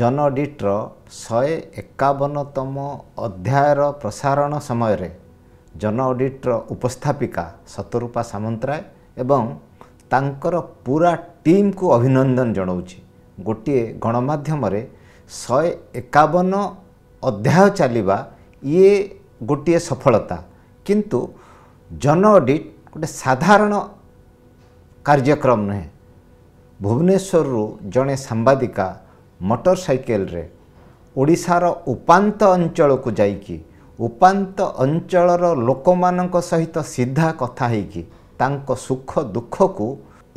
ଜନଡିଟ୍ର ଶହେ ଏକାବନତମ ଅଧ୍ୟାୟର ପ୍ରସାରଣ ସମୟରେ ଜନ ଅଡ଼ିଟ୍ର ଉପସ୍ଥାପିକା ସତରୂପା ସାମନ୍ତରାୟ ଏବଂ ତାଙ୍କର ପୁରା ଟିମ୍କୁ ଅଭିନନ୍ଦନ ଜଣାଉଛି ଗୋଟିଏ ଗଣମାଧ୍ୟମରେ ଶହେ ଏକାବନ ଅଧ୍ୟାୟ ଚାଲିବା ଇଏ ଗୋଟିଏ ସଫଳତା କିନ୍ତୁ ଜନ ଅଡ଼ିଟ୍ ଗୋଟିଏ ସାଧାରଣ କାର୍ଯ୍ୟକ୍ରମ ନୁହେଁ ଭୁବନେଶ୍ୱରରୁ ଜଣେ ସାମ୍ବାଦିକା ମଟରସାଇକେଲରେ ଓଡ଼ିଶାର ଉପାନ୍ତ ଅଞ୍ଚଳକୁ ଯାଇକି ଉପାନ୍ତ ଅଞ୍ଚଳର ଲୋକମାନଙ୍କ ସହିତ ସିଧା କଥା ହେଇକି ତାଙ୍କ ସୁଖ ଦୁଃଖକୁ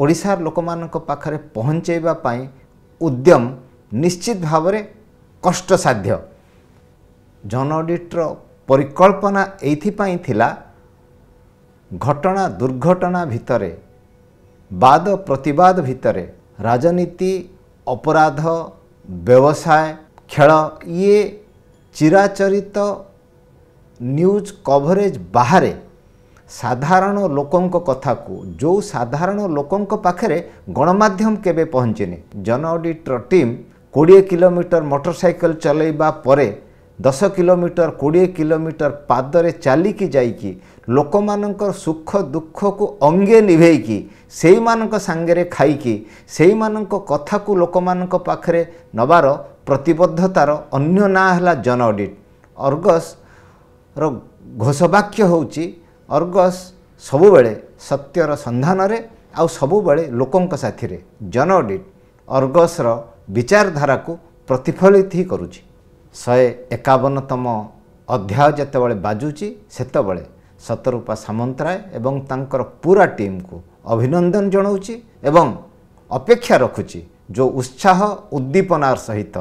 ଓଡ଼ିଶାର ଲୋକମାନଙ୍କ ପାଖରେ ପହଞ୍ଚାଇବା ପାଇଁ ଉଦ୍ୟମ ନିଶ୍ଚିତ ଭାବରେ କଷ୍ଟସାଧ୍ୟ ଜନ ଅଡ଼ିଟ୍ର ପରିକଳ୍ପନା ଏଇଥିପାଇଁ ଥିଲା ଘଟଣା ଦୁର୍ଘଟଣା ଭିତରେ ବାଦ ପ୍ରତିବାଦ ଭିତରେ ରାଜନୀତି ଅପରାଧ ବ୍ୟବସାୟ ଖେଳ ଇଏ ଚିରାଚରିତ ନ୍ୟୁଜ୍ କଭରେଜ୍ ବାହାରେ ସାଧାରଣ ଲୋକଙ୍କ କଥାକୁ ଯେଉଁ ସାଧାରଣ ଲୋକଙ୍କ ପାଖରେ ଗଣମାଧ୍ୟମ କେବେ ପହଞ୍ଚିନି ଜନ ଅଡିଟର ଟିମ୍ କୋଡ଼ିଏ କିଲୋମିଟର ମଟରସାଇକେଲ ଚଲାଇବା ପରେ ଦଶ କିଲୋମିଟର କୋଡ଼ିଏ କିଲୋମିଟର ପାଦରେ ଚାଲିକି ଯାଇକି ଲୋକମାନଙ୍କର ସୁଖ ଦୁଃଖକୁ ଅଙ୍ଗେ ନିଭେଇକି ସେଇମାନଙ୍କ ସାଙ୍ଗରେ ଖାଇକି ସେଇମାନଙ୍କ କଥାକୁ ଲୋକମାନଙ୍କ ପାଖରେ ନେବାର ପ୍ରତିବଦ୍ଧତାର ଅନ୍ୟ ନାଁ ହେଲା ଜନ ଅଡ଼ିଟ୍ ଅର୍ଗସ୍ର ଘୋଷବାକ୍ୟ ହେଉଛି ଅର୍ଗସ୍ ସବୁବେଳେ ସତ୍ୟର ସନ୍ଧାନରେ ଆଉ ସବୁବେଳେ ଲୋକଙ୍କ ସାଥିରେ ଜନ ଅଡ଼ିଟ୍ ଅର୍ଗସ୍ର ବିଚାରଧାରାକୁ ପ୍ରତିଫଳିତ ହିଁ କରୁଛି ଶହେ ଏକାବନତମ ଅଧ୍ୟାୟ ଯେତେବେଳେ ବାଜୁଛି ସେତେବେଳେ ସତରୂପା ସାମନ୍ତରାୟ ଏବଂ ତାଙ୍କର ପୁରା ଟିମ୍କୁ ଅଭିନନ୍ଦନ ଜଣାଉଛି ଏବଂ ଅପେକ୍ଷା ରଖୁଛି ଯେଉଁ ଉତ୍ସାହ ଉଦ୍ଦୀପନାର ସହିତ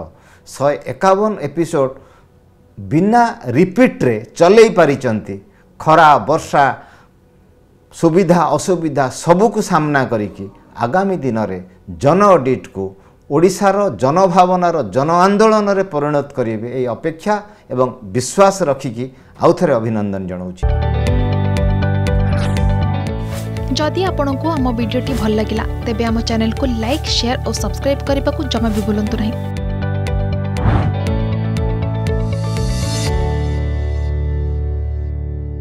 ଶହେ ଏକାବନ ଏପିସୋଡ଼ ବିନା ରିପିଟ୍ରେ ଚଲେଇ ପାରିଛନ୍ତି ଖରା ବର୍ଷା ସୁବିଧା ଅସୁବିଧା ସବୁକୁ ସାମ୍ନା କରିକି ଆଗାମୀ ଦିନରେ ଜନ ଅଡ଼ିଟ୍କୁ ଓଡ଼ିଶାର ଜନଭାବନାର ଜନ ଆନ୍ଦୋଳନରେ ପରିଣତ କରିବେ ଏହି ଅପେକ୍ଷା ଏବଂ ବିଶ୍ୱାସ ରଖିକି ଆଉଥରେ ଅଭିନନ୍ଦନ ଜଣାଉଛି ଯଦି ଆପଣଙ୍କୁ ଆମ ଭିଡ଼ିଓଟି ଭଲ ଲାଗିଲା ତେବେ ଆମ ଚ୍ୟାନେଲକୁ ଲାଇକ୍ ସେୟାର ଓ ସବସ୍କ୍ରାଇବ୍ କରିବାକୁ ଜମା ବି ଭୁଲନ୍ତୁ ନାହିଁ